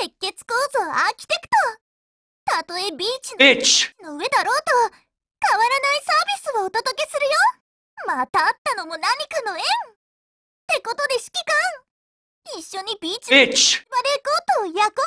鉄血構造アーキテクトたとえビーチの上だろうと変わらないサービスをお届けするよまた会ったのも何かの縁ってことで指揮官一緒にビーチバレーコートを焼こ